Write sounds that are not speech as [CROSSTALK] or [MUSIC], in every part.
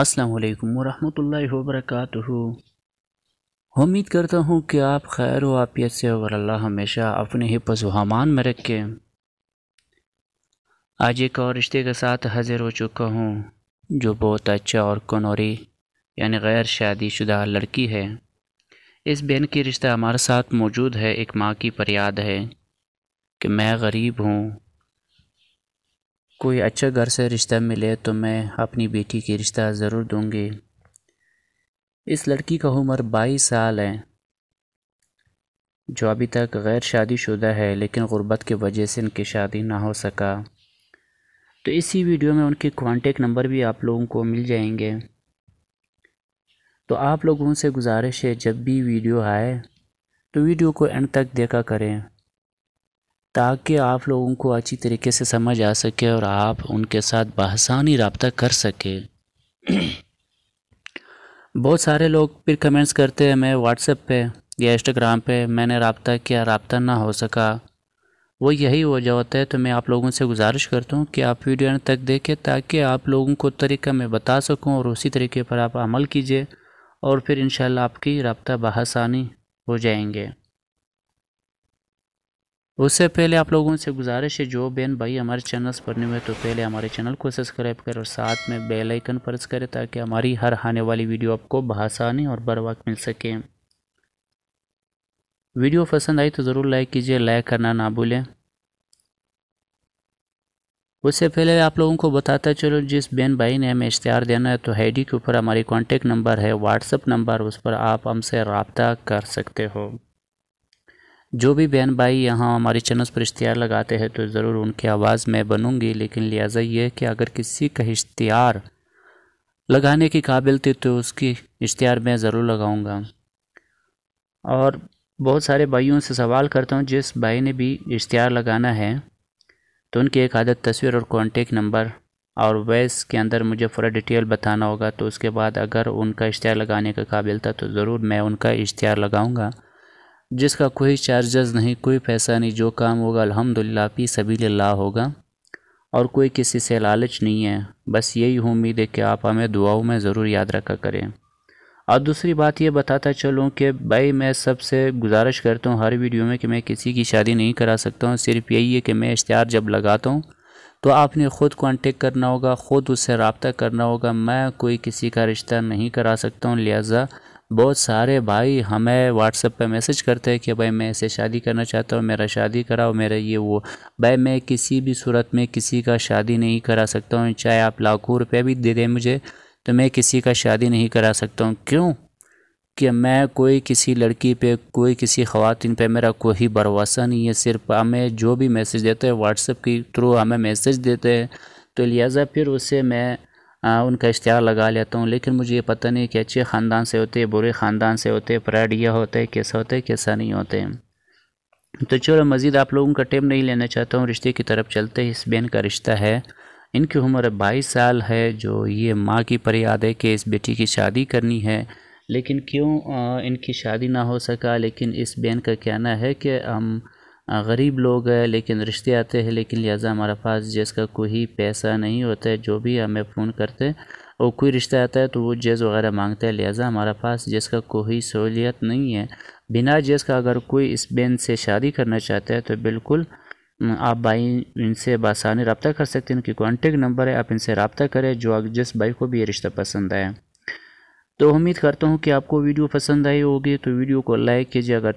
अस्सलाम वालेकुम वरक उम्मीद करता हूँ कि आप खैर व आफियत से और अल्लाह हमेशा अपने ही हमान में रखें आज एक और रिश्ते के साथ हाजिर हो चुका हूँ जो बहुत अच्छा और कनौरी यानी गैर शादी शुदा लड़की है इस बहन की रिश्ता हमारे साथ मौजूद है एक माँ की फरियाद है कि मैं गरीब हूँ कोई अच्छा घर से रिश्ता मिले तो मैं अपनी बेटी की रिश्ता ज़रूर दूंगी इस लड़की का उम्र बाईस साल है जो अभी तक गैर शादीशुदा है लेकिन ग़ुरबत की वजह से इनकी शादी ना हो सका तो इसी वीडियो में उनके कॉन्टेक्ट नंबर भी आप लोगों को मिल जाएंगे तो आप लोगों से गुजारिश है जब भी वीडियो आए तो वीडियो को एंड तक देखा करें ताकि आप लोगों को अच्छी तरीके से समझ आ सके और आप उनके साथ बहसानी रबता कर सके [CLEARS THROAT] बहुत सारे लोग फिर कमेंट्स करते हैं मैं व्हाट्सएप पे या इंस्टाग्राम पे मैंने रबता किया रबता ना हो सका वो यही वजह होता है तो मैं आप लोगों से गुजारिश करता हूँ कि आप वीडियो तक देखें ताकि आप लोगों को तरीका मैं बता सकूँ और उसी तरीके पर आप अमल कीजिए और फिर इन आपकी रबता बहसानी हो जाएंगे उससे पहले आप लोगों से गुजारिश है जो बहन भाई हमारे चैनल्स पर नहीं हुए तो पहले हमारे चैनल को सब्सक्राइब करें और साथ में बेल आइकन प्रेस करें ताकि हमारी हर आने वाली वीडियो आपको बसानी और बर वक्त मिल सके वीडियो पसंद आई तो ज़रूर लाइक कीजिए लाइक करना ना भूलें उससे पहले आप लोगों को बताता चलो जिस बहन भाई ने हमें इश्तहार देना है तो हैडी के ऊपर हमारी कॉन्टेक्ट नंबर है व्हाट्सअप नंबर उस पर आप हमसे रबता कर सकते हो जो भी बहन भाई यहाँ हमारे चैनल्स पर इश्तियार लगाते हैं तो ज़रूर उनकी आवाज़ मैं बनूँगी लेकिन लिहाजा ये है कि अगर किसी का इश्तियार लगाने की काबिल थी तो उसकी इश्तहार मैं ज़रूर लगाऊंगा और बहुत सारे भाइयों से सवाल करता हूँ जिस भाई ने भी इश्तिहार लगाना है तो उनकी एक आदत तस्वीर और कॉन्टेक्ट नंबर और वैस के अंदर मुझे पूरा डिटेल बताना होगा तो उसके बाद अगर उनका इश्तिहार लगाने का काबिल था तो ज़रूर मैं उनका इश्तिहार लगाऊँगा जिसका कोई चार्जेस नहीं कोई पैसा नहीं जो काम होगा अल्हम्दुलिल्लाह पी सभी ला होगा और कोई किसी से लालच नहीं है बस यही उम्मीद है कि आप हमें दुआओं में ज़रूर याद रखा करें और दूसरी बात ये बताता चलूँ कि भाई मैं सबसे गुजारिश करता हूँ हर वीडियो में कि मैं किसी की शादी नहीं करा सकता हूँ सिर्फ यही है कि मैं इश्तहार जब लगाता हूँ तो आपने ख़ुद कॉन्टेक्ट करना होगा ख़ुद उससे रबता करना होगा मैं कोई किसी का रिश्ता नहीं करा सकता हूँ लिहाजा बहुत सारे भाई हमें व्हाट्सएप पे मैसेज करते हैं कि भाई मैं ऐसे शादी करना चाहता हूँ मेरा शादी कराओ मेरा ये वो भाई मैं किसी भी सूरत में किसी का शादी नहीं करा सकता हूँ चाहे आप लाखों रुपये भी दे दें मुझे तो मैं किसी का शादी नहीं करा सकता हूँ क्यों कि मैं कोई किसी लड़की पे कोई किसी ख़वान पे मेरा कोई भरोसा नहीं है सिर्फ हमें जो भी मैसेज देते हैं व्हाट्सएप के थ्रू हमें मैसेज देते हैं तो लिहाजा फिर उसे मैं आ, उनका इश्तहार लगा लेता हूँ लेकिन मुझे ये पता नहीं कि अच्छे ख़ानदान से होते बुरे ख़ानदान से होते प्राइड यह होता है कैसा होता है कैसा नहीं होते तो चलो मज़ीद आप लोगों का टेम नहीं लेना चाहता हूँ रिश्ते की तरफ चलते ही इस बहन का रिश्ता है इनकी उम्र बाईस साल है जो ये माँ की याद है कि इस बेटी की शादी करनी है लेकिन क्यों इनकी शादी ना हो सका लेकिन इस बहन का कहना है कि हम हाँ, गरीब लोग हैं लेकिन रिश्ते आते हैं लेकिन लिहाजा हमारे पास जिसका कोई पैसा नहीं होता है जो भी हमें फ़ोन करते और कोई रिश्ता आता है तो वो जेज़ वगैरह मांगता है लिहाजा हमारे पास जिसका कोई सहूलियत नहीं है बिना जेज़ का अगर कोई इस बहन से शादी करना चाहता है तो बिल्कुल आप भाई इनसे बसानी रबता कर सकते हैं इनकी कॉन्टेक्ट नंबर है आप इनसे रबता करें जो जिस भाई को भी ये रिश्ता पसंद आया तो उम्मीद करता हूँ कि आपको वीडियो पसंद आई होगी तो वीडियो को लाइक कीजिए अगर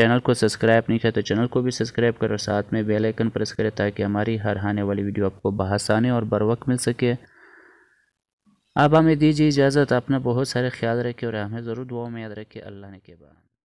चैनल को सब्सक्राइब नहीं किया तो चैनल को भी सब्सक्राइब करें और साथ में बेल आइकन प्रेस करें ताकि हमारी हर आने वाली वीडियो आपको बहसाने और बर वक्त मिल सके आप हमें दीजिए इजाज़त अपना बहुत सारे ख्याल रखें और हमें ज़रूर दुआओं में याद रखें अल्लाह ने के बाद